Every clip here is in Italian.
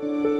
Thank you.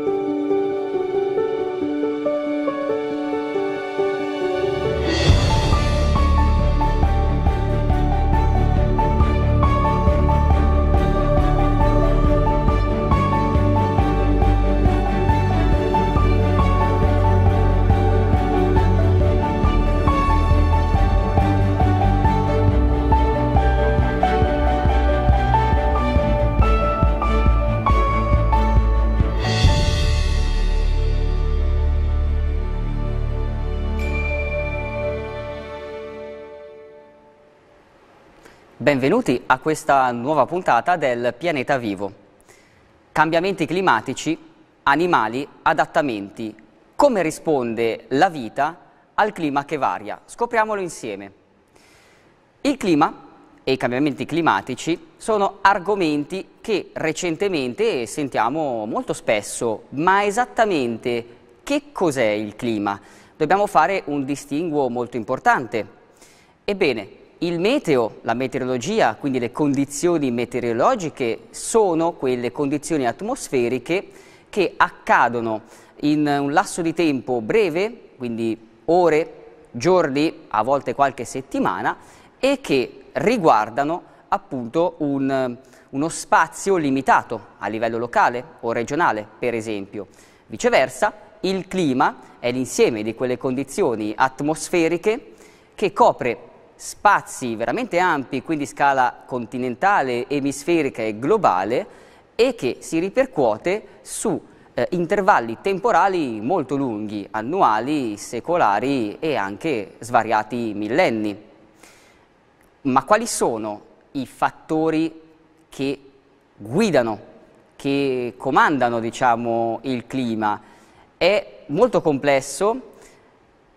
Benvenuti a questa nuova puntata del Pianeta Vivo. Cambiamenti climatici, animali, adattamenti. Come risponde la vita al clima che varia? Scopriamolo insieme. Il clima e i cambiamenti climatici sono argomenti che recentemente sentiamo molto spesso, ma esattamente che cos'è il clima? Dobbiamo fare un distinguo molto importante. Ebbene, il meteo, la meteorologia, quindi le condizioni meteorologiche sono quelle condizioni atmosferiche che accadono in un lasso di tempo breve, quindi ore, giorni, a volte qualche settimana, e che riguardano appunto un, uno spazio limitato a livello locale o regionale, per esempio. Viceversa, il clima è l'insieme di quelle condizioni atmosferiche che copre spazi veramente ampi, quindi scala continentale, emisferica e globale, e che si ripercuote su eh, intervalli temporali molto lunghi, annuali, secolari e anche svariati millenni. Ma quali sono i fattori che guidano, che comandano diciamo, il clima? È molto complesso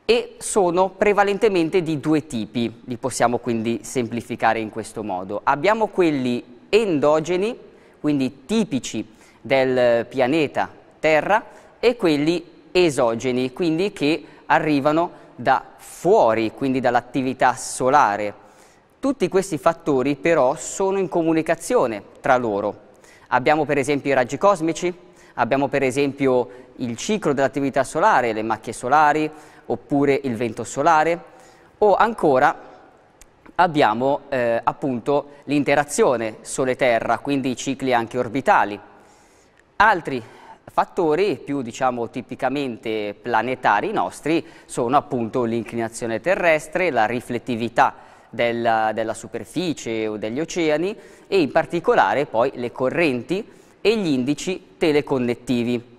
e sono prevalentemente di due tipi, li possiamo quindi semplificare in questo modo. Abbiamo quelli endogeni, quindi tipici del pianeta Terra, e quelli esogeni, quindi che arrivano da fuori, quindi dall'attività solare. Tutti questi fattori però sono in comunicazione tra loro. Abbiamo per esempio i raggi cosmici, abbiamo per esempio il ciclo dell'attività solare, le macchie solari, oppure il vento solare o ancora abbiamo eh, appunto l'interazione Sole-Terra, quindi i cicli anche orbitali. Altri fattori più diciamo tipicamente planetari nostri sono appunto l'inclinazione terrestre, la riflettività della, della superficie o degli oceani e in particolare poi le correnti e gli indici teleconnettivi.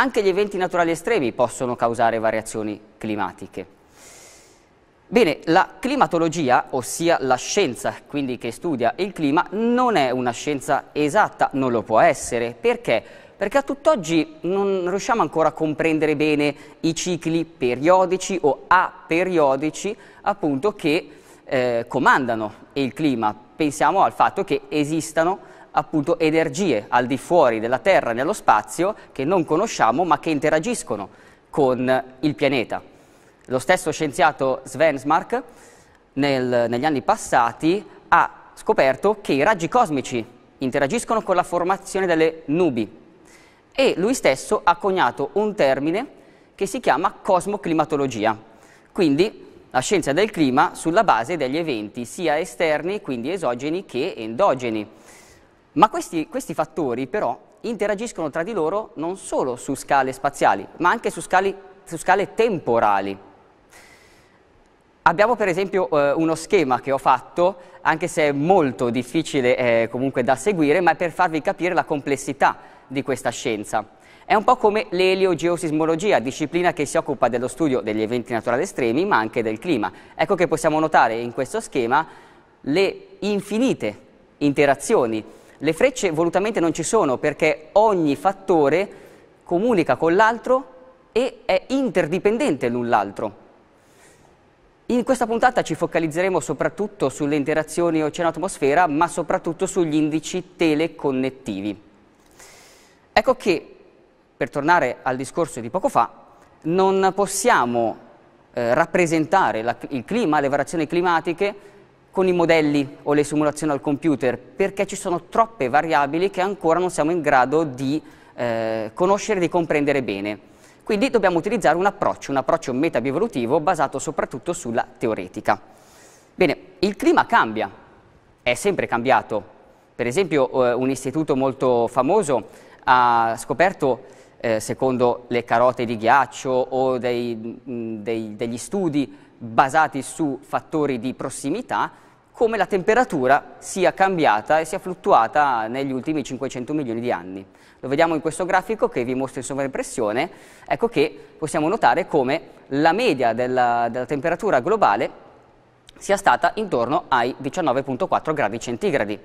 Anche gli eventi naturali estremi possono causare variazioni climatiche. Bene, la climatologia, ossia la scienza quindi che studia il clima, non è una scienza esatta, non lo può essere. Perché? Perché a tutt'oggi non riusciamo ancora a comprendere bene i cicli periodici o aperiodici appunto che eh, comandano il clima. Pensiamo al fatto che esistano appunto energie al di fuori della Terra, nello spazio, che non conosciamo ma che interagiscono con il pianeta. Lo stesso scienziato Svensmark nel, negli anni passati ha scoperto che i raggi cosmici interagiscono con la formazione delle nubi e lui stesso ha coniato un termine che si chiama cosmoclimatologia, quindi la scienza del clima sulla base degli eventi sia esterni, quindi esogeni, che endogeni. Ma questi, questi fattori però interagiscono tra di loro non solo su scale spaziali, ma anche su, scali, su scale temporali. Abbiamo per esempio eh, uno schema che ho fatto, anche se è molto difficile eh, comunque da seguire, ma è per farvi capire la complessità di questa scienza. È un po' come l'eliogeosismologia, disciplina che si occupa dello studio degli eventi naturali estremi, ma anche del clima. Ecco che possiamo notare in questo schema le infinite interazioni le frecce volutamente non ci sono perché ogni fattore comunica con l'altro e è interdipendente l'un l'altro. In questa puntata ci focalizzeremo soprattutto sulle interazioni oceano-atmosfera, ma soprattutto sugli indici teleconnettivi. Ecco che, per tornare al discorso di poco fa, non possiamo eh, rappresentare la, il clima, le variazioni climatiche, con i modelli o le simulazioni al computer, perché ci sono troppe variabili che ancora non siamo in grado di eh, conoscere e di comprendere bene. Quindi dobbiamo utilizzare un approccio, un approccio metabivolutivo basato soprattutto sulla teoretica. Bene, il clima cambia, è sempre cambiato. Per esempio eh, un istituto molto famoso ha scoperto, eh, secondo le carote di ghiaccio o dei, mh, dei, degli studi basati su fattori di prossimità, come la temperatura sia cambiata e sia fluttuata negli ultimi 500 milioni di anni. Lo vediamo in questo grafico che vi mostro in sovraimpressione, ecco che possiamo notare come la media della, della temperatura globale sia stata intorno ai 19.4 gradi centigradi.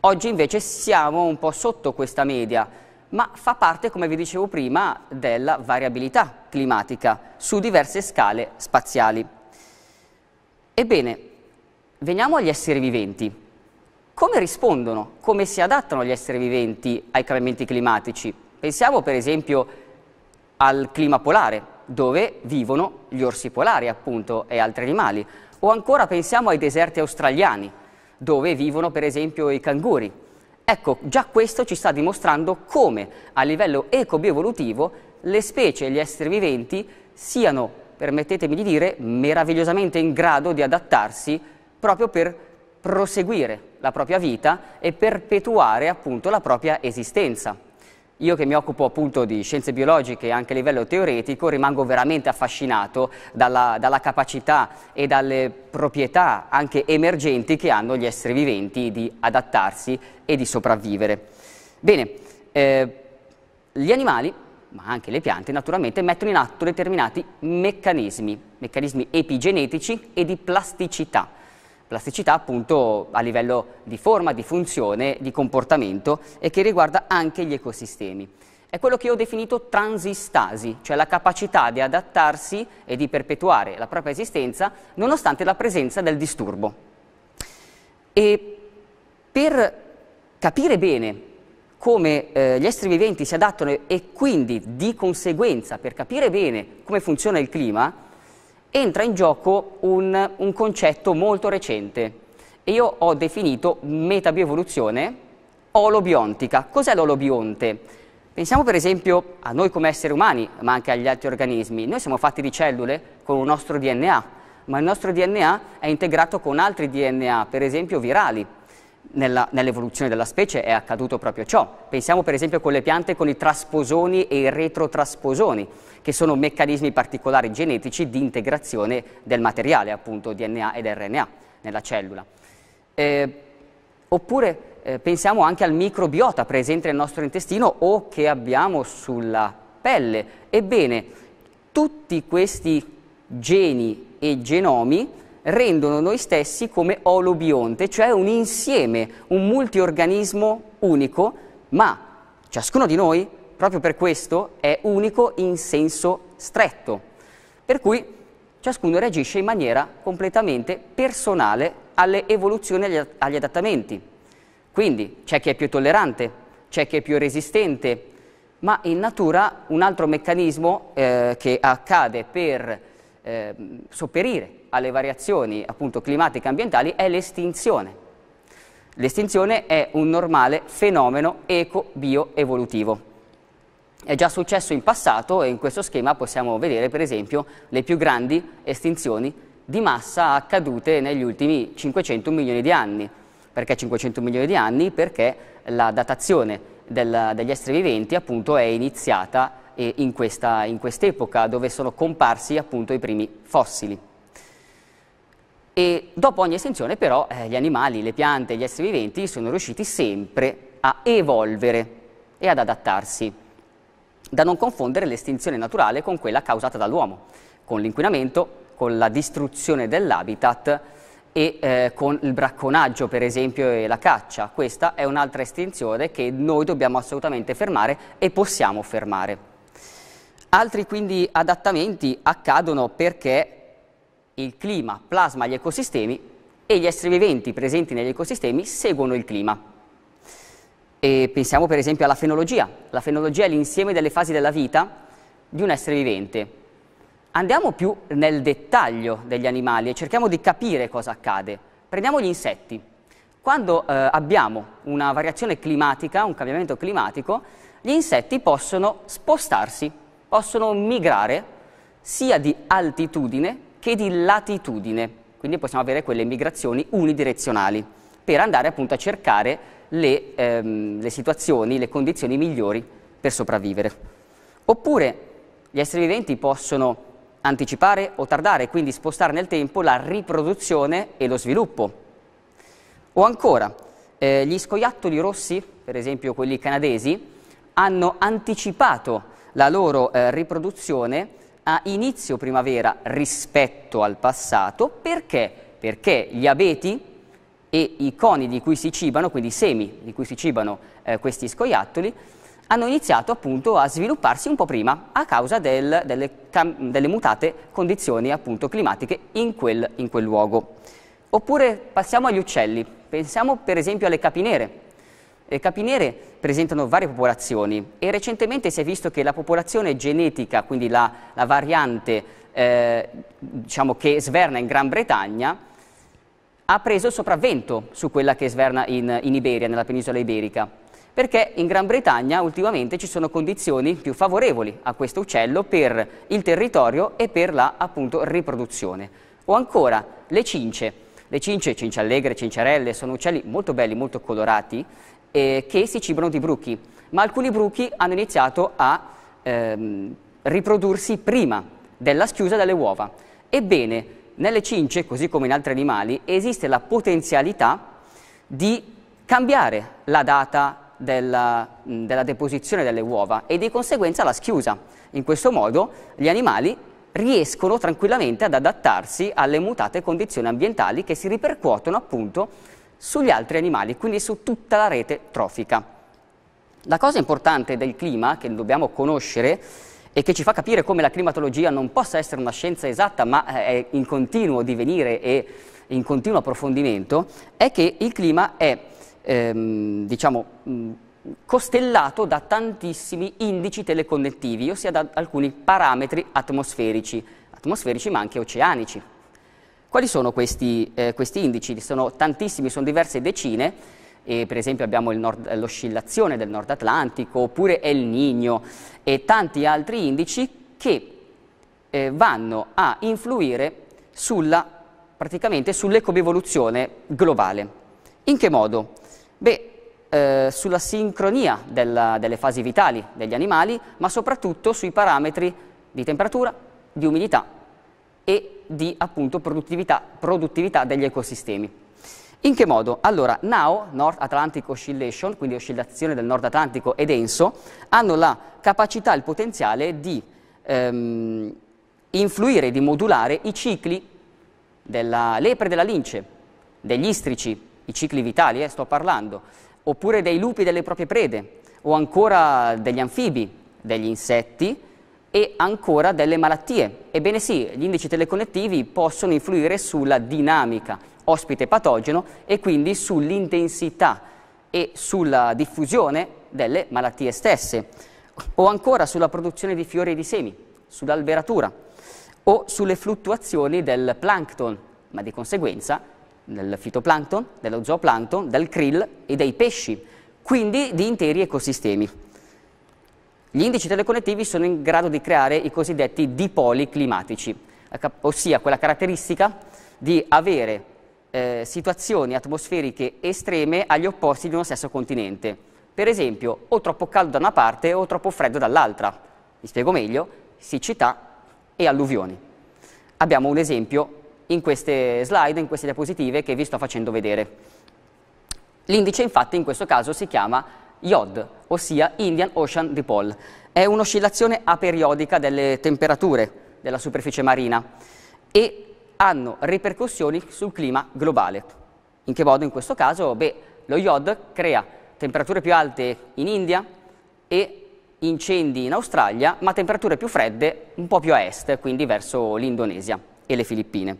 Oggi invece siamo un po' sotto questa media, ma fa parte, come vi dicevo prima, della variabilità climatica su diverse scale spaziali. Ebbene, veniamo agli esseri viventi. Come rispondono, come si adattano gli esseri viventi ai cambiamenti climatici? Pensiamo per esempio al clima polare, dove vivono gli orsi polari appunto e altri animali, o ancora pensiamo ai deserti australiani, dove vivono per esempio i canguri. Ecco, già questo ci sta dimostrando come a livello eco-bioevolutivo le specie e gli esseri viventi siano permettetemi di dire, meravigliosamente in grado di adattarsi proprio per proseguire la propria vita e perpetuare appunto la propria esistenza. Io che mi occupo appunto di scienze biologiche anche a livello teoretico rimango veramente affascinato dalla, dalla capacità e dalle proprietà anche emergenti che hanno gli esseri viventi di adattarsi e di sopravvivere. Bene, eh, gli animali ma anche le piante naturalmente, mettono in atto determinati meccanismi, meccanismi epigenetici e di plasticità. Plasticità appunto a livello di forma, di funzione, di comportamento e che riguarda anche gli ecosistemi. È quello che ho definito transistasi, cioè la capacità di adattarsi e di perpetuare la propria esistenza nonostante la presenza del disturbo. E per capire bene come eh, gli esseri viventi si adattano e quindi di conseguenza per capire bene come funziona il clima, entra in gioco un, un concetto molto recente e io ho definito metabioevoluzione olobiontica. Cos'è l'olobionte? Pensiamo per esempio a noi come esseri umani, ma anche agli altri organismi. Noi siamo fatti di cellule con un nostro DNA, ma il nostro DNA è integrato con altri DNA, per esempio virali nell'evoluzione nell della specie è accaduto proprio ciò. Pensiamo per esempio con le piante con i trasposoni e i retrotrasposoni, che sono meccanismi particolari genetici di integrazione del materiale, appunto DNA ed RNA nella cellula. Eh, oppure eh, pensiamo anche al microbiota presente nel nostro intestino o che abbiamo sulla pelle. Ebbene, tutti questi geni e genomi rendono noi stessi come olobionte, cioè un insieme, un multiorganismo unico, ma ciascuno di noi, proprio per questo, è unico in senso stretto. Per cui ciascuno reagisce in maniera completamente personale alle evoluzioni e agli adattamenti. Quindi c'è chi è più tollerante, c'è chi è più resistente, ma in natura un altro meccanismo eh, che accade per eh, sopperire alle variazioni appunto, climatiche e ambientali è l'estinzione. L'estinzione è un normale fenomeno eco-bio-evolutivo. È già successo in passato e in questo schema possiamo vedere per esempio le più grandi estinzioni di massa accadute negli ultimi 500 milioni di anni. Perché 500 milioni di anni? Perché la datazione del, degli esseri viventi appunto è iniziata eh, in, questa, in quest'epoca, dove sono comparsi appunto i primi fossili. E dopo ogni estinzione però eh, gli animali, le piante, gli esseri viventi sono riusciti sempre a evolvere e ad adattarsi, da non confondere l'estinzione naturale con quella causata dall'uomo, con l'inquinamento, con la distruzione dell'habitat e eh, con il bracconaggio per esempio e la caccia. Questa è un'altra estinzione che noi dobbiamo assolutamente fermare e possiamo fermare. Altri quindi adattamenti accadono perché il clima plasma gli ecosistemi e gli esseri viventi presenti negli ecosistemi seguono il clima. E pensiamo per esempio alla fenologia. La fenologia è l'insieme delle fasi della vita di un essere vivente. Andiamo più nel dettaglio degli animali e cerchiamo di capire cosa accade. Prendiamo gli insetti. Quando eh, abbiamo una variazione climatica, un cambiamento climatico, gli insetti possono spostarsi possono migrare sia di altitudine che di latitudine, quindi possiamo avere quelle migrazioni unidirezionali per andare appunto a cercare le, ehm, le situazioni, le condizioni migliori per sopravvivere. Oppure gli esseri viventi possono anticipare o tardare, quindi spostare nel tempo la riproduzione e lo sviluppo. O ancora, eh, gli scoiattoli rossi, per esempio quelli canadesi, hanno anticipato la loro eh, riproduzione a inizio primavera rispetto al passato perché? Perché gli abeti e i coni di cui si cibano, quindi i semi di cui si cibano eh, questi scoiattoli, hanno iniziato appunto a svilupparsi un po' prima a causa del, delle, delle, mutate condizioni appunto climatiche in quel, in quel luogo. Oppure passiamo agli uccelli, pensiamo per esempio alle capinere, i eh, capinere presentano varie popolazioni e recentemente si è visto che la popolazione genetica, quindi la, la variante eh, diciamo che sverna in Gran Bretagna, ha preso il sopravvento su quella che sverna in, in Iberia, nella penisola iberica, perché in Gran Bretagna ultimamente ci sono condizioni più favorevoli a questo uccello per il territorio e per la appunto, riproduzione. O ancora le cince. Le cince, cince allegre, cincerelle, sono uccelli molto belli, molto colorati, eh, che si cibano di bruchi, ma alcuni bruchi hanno iniziato a ehm, riprodursi prima della schiusa delle uova. Ebbene, nelle cince, così come in altri animali, esiste la potenzialità di cambiare la data della, mh, della deposizione delle uova e di conseguenza la schiusa. In questo modo gli animali riescono tranquillamente ad adattarsi alle mutate condizioni ambientali che si ripercuotono appunto sugli altri animali, quindi su tutta la rete trofica. La cosa importante del clima, che dobbiamo conoscere, e che ci fa capire come la climatologia non possa essere una scienza esatta, ma eh, è in continuo divenire e in continuo approfondimento, è che il clima è, ehm, diciamo, mm, costellato da tantissimi indici teleconnettivi, ossia da alcuni parametri atmosferici, atmosferici ma anche oceanici. Quali sono questi, eh, questi indici? Sono tantissimi, sono diverse decine. E per esempio abbiamo l'oscillazione del Nord Atlantico, oppure El Niño e tanti altri indici che eh, vanno a influire sulla, praticamente sull'ecoevoluzione globale. In che modo? Beh, eh, sulla sincronia della, delle fasi vitali degli animali, ma soprattutto sui parametri di temperatura, di umidità e di appunto, produttività, produttività degli ecosistemi. In che modo? Allora, NOW, North Atlantic Oscillation, quindi oscillazione del Nord Atlantico ed ENSO, hanno la capacità, il potenziale di ehm, influire, di modulare i cicli della lepre della lince, degli istrici, i cicli vitali, eh, sto parlando, oppure dei lupi delle proprie prede, o ancora degli anfibi, degli insetti, e ancora delle malattie. Ebbene sì, gli indici teleconnettivi possono influire sulla dinamica ospite-patogeno e quindi sull'intensità e sulla diffusione delle malattie stesse, o ancora sulla produzione di fiori e di semi, sull'alberatura, o sulle fluttuazioni del plankton, ma di conseguenza del fitoplankton, dello zooplankton, del krill e dei pesci, quindi di interi ecosistemi. Gli indici teleconnettivi sono in grado di creare i cosiddetti dipoli climatici, ossia quella caratteristica di avere eh, situazioni atmosferiche estreme agli opposti di uno stesso continente. Per esempio, o troppo caldo da una parte o troppo freddo dall'altra. Vi spiego meglio, siccità e alluvioni. Abbiamo un esempio in queste slide, in queste diapositive che vi sto facendo vedere. L'indice infatti in questo caso si chiama IOD, ossia Indian Ocean Dipole. È un'oscillazione aperiodica delle temperature della superficie marina e hanno ripercussioni sul clima globale. In che modo? In questo caso, beh, lo IOD crea temperature più alte in India e incendi in Australia, ma temperature più fredde un po' più a est, quindi verso l'Indonesia e le Filippine.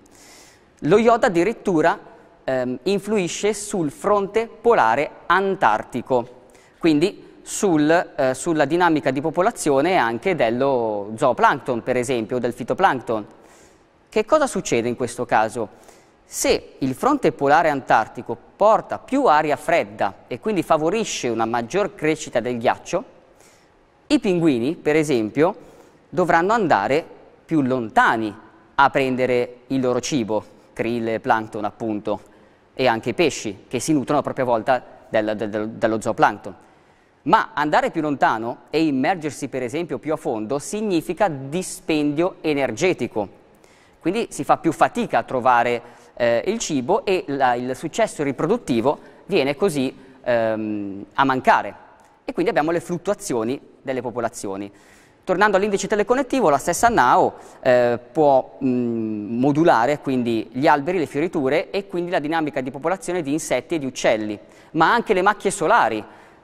Lo IOD addirittura ehm, influisce sul fronte polare antartico, quindi sul, eh, sulla dinamica di popolazione anche dello zooplancton, per esempio, o del fitoplancton. Che cosa succede in questo caso? Se il fronte polare antartico porta più aria fredda e quindi favorisce una maggior crescita del ghiaccio, i pinguini, per esempio, dovranno andare più lontani a prendere il loro cibo, krill, plankton appunto, e anche i pesci che si nutrono a propria volta del, del, dello zooplancton. Ma andare più lontano e immergersi per esempio più a fondo significa dispendio energetico. Quindi si fa più fatica a trovare eh, il cibo e la, il successo riproduttivo viene così ehm, a mancare. E quindi abbiamo le fluttuazioni delle popolazioni. Tornando all'indice teleconnettivo, la stessa NAO eh, può mh, modulare quindi gli alberi, le fioriture e quindi la dinamica di popolazione di insetti e di uccelli, ma anche le macchie solari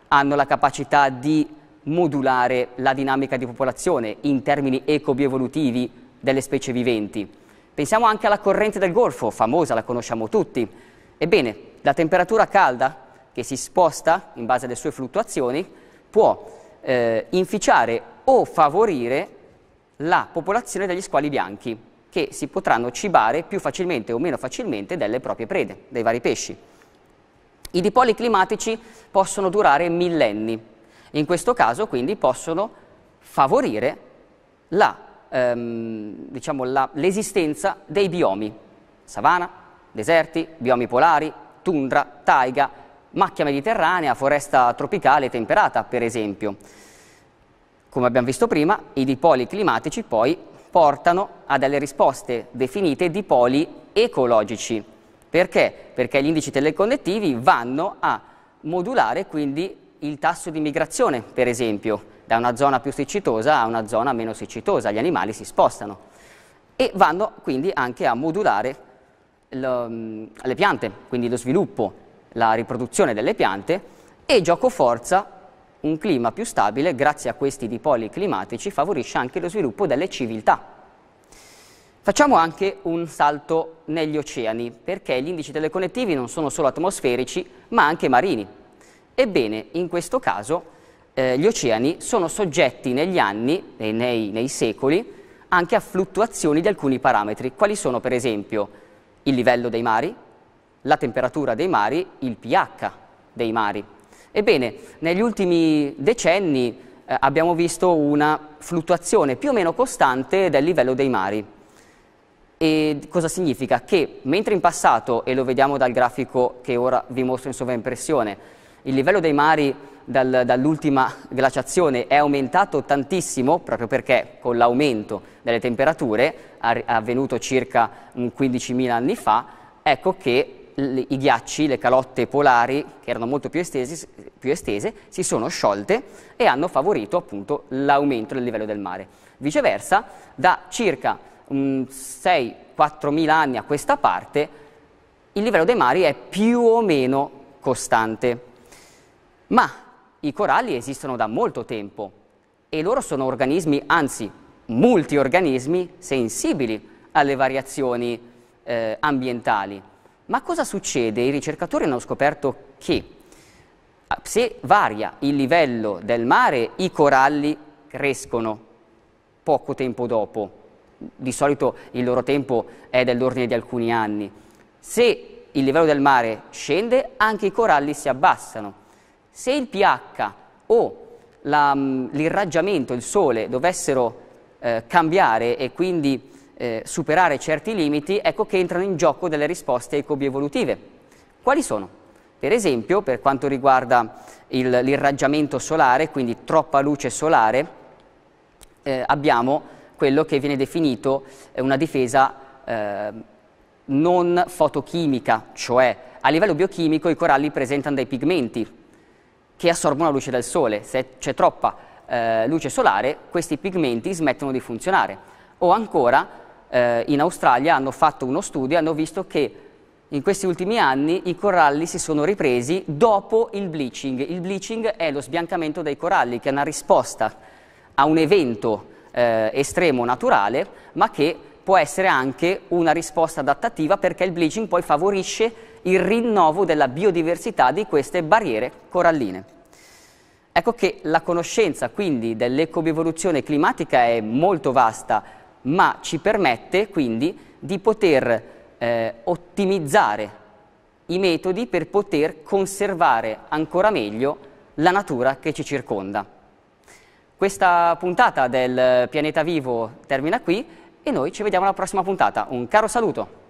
hanno la capacità di modulare la dinamica di popolazione in termini eco-bioevolutivi delle specie viventi. Pensiamo anche alla corrente del Golfo, famosa, la conosciamo tutti. Ebbene, la temperatura calda che si sposta in base alle sue fluttuazioni può eh, inficiare o favorire la popolazione degli squali bianchi, che si potranno cibare più facilmente o meno facilmente delle proprie prede, dei vari pesci. I dipoli climatici possono durare millenni. In questo caso quindi possono favorire la, ehm, diciamo, la, l'esistenza dei biomi, savana, deserti, biomi polari, tundra, taiga, macchia mediterranea, foresta tropicale temperata per esempio. Come abbiamo visto prima, i dipoli climatici poi portano a delle risposte definite dipoli ecologici, perché? Perché gli indici teleconnettivi vanno a modulare quindi il tasso di migrazione, per esempio, da una zona più siccitosa a una zona meno siccitosa, gli animali si spostano e vanno quindi anche a modulare lo, mm, le piante, quindi lo sviluppo, la riproduzione delle piante e gioco forza un clima più stabile grazie a questi dipoli climatici favorisce anche lo sviluppo delle civiltà. Facciamo anche un salto negli oceani, perché gli indici teleconnettivi non sono solo atmosferici, ma anche marini. Ebbene, in questo caso eh, gli oceani sono soggetti negli anni e nei, nei secoli anche a fluttuazioni di alcuni parametri, quali sono per esempio il livello dei mari, la temperatura dei mari, il pH dei mari. Ebbene, negli ultimi decenni eh, abbiamo visto una fluttuazione più o meno costante del livello dei mari e cosa significa? Che mentre in passato, e lo vediamo dal grafico che ora vi mostro in sovraimpressione, il livello dei mari dal, dall'ultima glaciazione è aumentato tantissimo, proprio perché con l'aumento delle temperature, avvenuto circa 15.000 anni fa, ecco che i ghiacci, le calotte polari, che erano molto più estese, più estese si sono sciolte e hanno favorito appunto l'aumento del livello del mare. Viceversa, da circa 6-4 mila anni a questa parte, il livello dei mari è più o meno costante. Ma i coralli esistono da molto tempo e loro sono organismi, anzi multiorganismi, sensibili alle variazioni eh, ambientali. Ma cosa succede? I ricercatori hanno scoperto che ah, se varia il livello del mare, i coralli crescono poco tempo dopo di solito il loro tempo è dell'ordine di alcuni anni. Se il livello del mare scende, anche i coralli si abbassano. Se il pH o mm, l'irraggiamento, il sole, dovessero eh, cambiare e quindi eh, superare certi limiti, ecco che entrano in gioco delle risposte ecobioevolutive. Quali sono? Per esempio, per quanto riguarda l'irraggiamento solare, quindi troppa luce solare, eh, abbiamo quello che viene definito eh, una difesa eh, non fotochimica, cioè a livello biochimico i coralli presentano dei pigmenti che assorbono la luce del sole. Se c'è troppa eh, luce solare, questi pigmenti smettono di funzionare. O ancora, eh, in Australia hanno fatto uno studio e hanno visto che in questi ultimi anni i coralli si sono ripresi dopo il bleaching. Il bleaching è lo sbiancamento dei coralli, che è una risposta a un evento eh, estremo naturale, ma che può essere anche una risposta adattativa perché il bleaching poi favorisce il rinnovo della biodiversità di queste barriere coralline. Ecco che la conoscenza quindi dell'ecobiovoluzione climatica è molto vasta, ma ci permette quindi di poter eh, ottimizzare i metodi per poter conservare ancora meglio la natura che ci circonda. Questa puntata del Pianeta Vivo termina qui e noi ci vediamo alla prossima puntata. Un caro saluto!